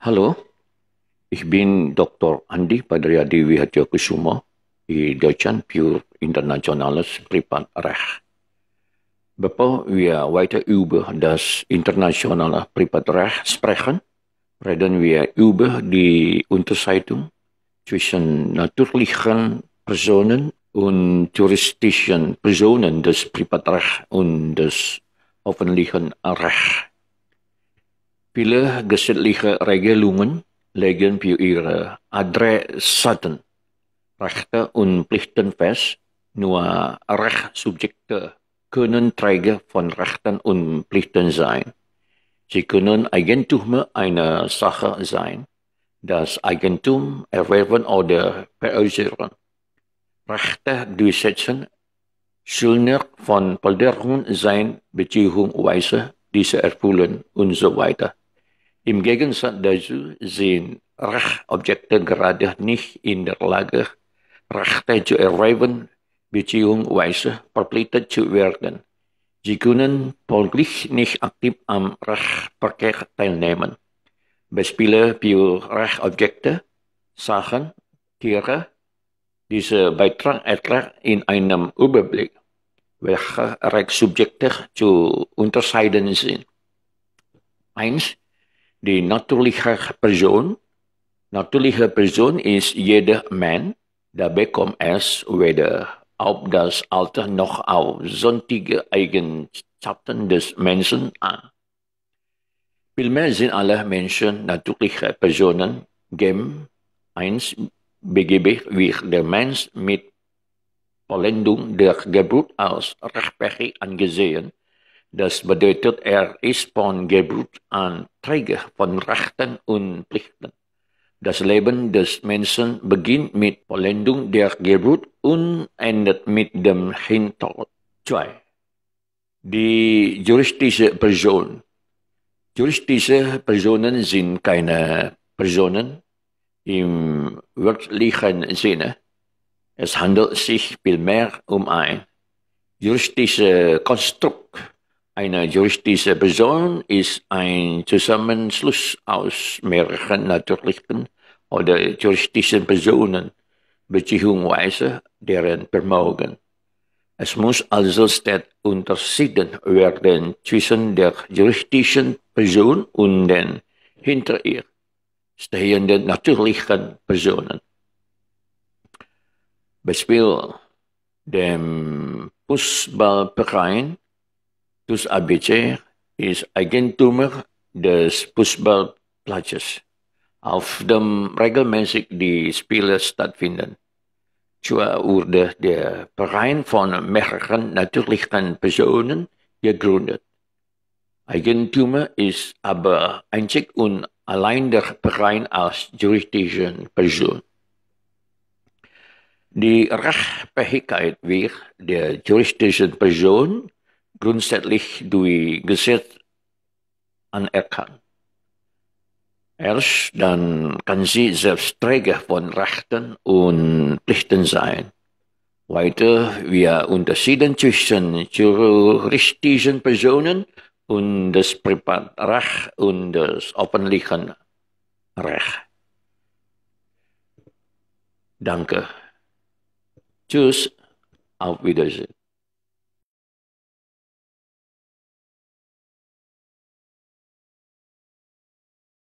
Hallo, ich bin Dr. Andi Padriadi Kusuma, i Deutschen für internationales Privatrecht. Bevor wir weiter über das internationale Privatrecht sprechen, reden wir über die Unterscheidung zwischen natürlichen Personen und touristischen Personen des Privatrechts und des öffentlichen Rechts. viele gesetzliche Regelungen legen für ihre Adressaten Rechte und Pflichten fest. Nur Rechtssubjekte können Träger von Rechten und Pflichten sein. Sie können Eigentümer einer Sache sein, das Eigentum erwerben oder veräußern. Rechte durchsetzen, Schuldner von Forderungen sein, Beziehungsweise diese erfüllen und so weiter. Im Gegensatz dazu sind Rechtobjekte gerade nicht in der Lage, Rechte zu erwerben bzw. verpflichtet zu werden. Sie können folglich nicht aktiv am Rechtsverkehr teilnehmen. Beispiele für Rechtobjekte, Sachen, Tiere. Dieser Beitrag erklärt in einem Überblick, welche Subjekte zu unterscheiden sind. 1. Die natuurlijke Person. Natürliche Person ist jeder man Daarbij komt es weder op das Alter noch op sonstige Eigenschaften des Menschen aan. Vielmeer zijn alle Menschen natuurlijke Personen, gem 1 BGB wie de mens met Vollendung der Geburt als rechtfertig angesehen Das bedeutet, er ist von Geburt an Träger von Rechten und Pflichten. Das Leben des Menschen beginnt mit Vollendung der Geburt und endet mit dem Hintergrund. 2. Die juristische Person. Juristische Personen sind keine Personen im wörtlichen Sinne. Es handelt sich vielmehr um ein juristisches Konstrukt eine juristische Person ist ein Zusammenschluss aus mehreren natürlichen oder juristischen Personen beziehungsweise deren Vermögen. Es muss also stets unterschieden werden zwischen der juristischen Person und den hinter ihr stehenden natürlichen Personen. Beispiel dem Fußballverein Dus ABC ist Eigentümer des Fußballplatzes, auf dem regelmäßig die Spiele stattfinden. Zwar wurde der Verein von mehreren natürlichen Personen gegründet. Eigentümer ist aber einzig und allein der Verein als juristische Person. Die Rechtfähigkeit wird der juristischen Person grundsätzlich durch Gesetz anerkannt. Erst dann kann sie selbst Träger von Rechten und Pflichten sein. Weiter, wir unterschieden zwischen juristischen Personen und das Privatrecht und das öffentliche Recht. Danke. Tschüss. Auf Wiedersehen.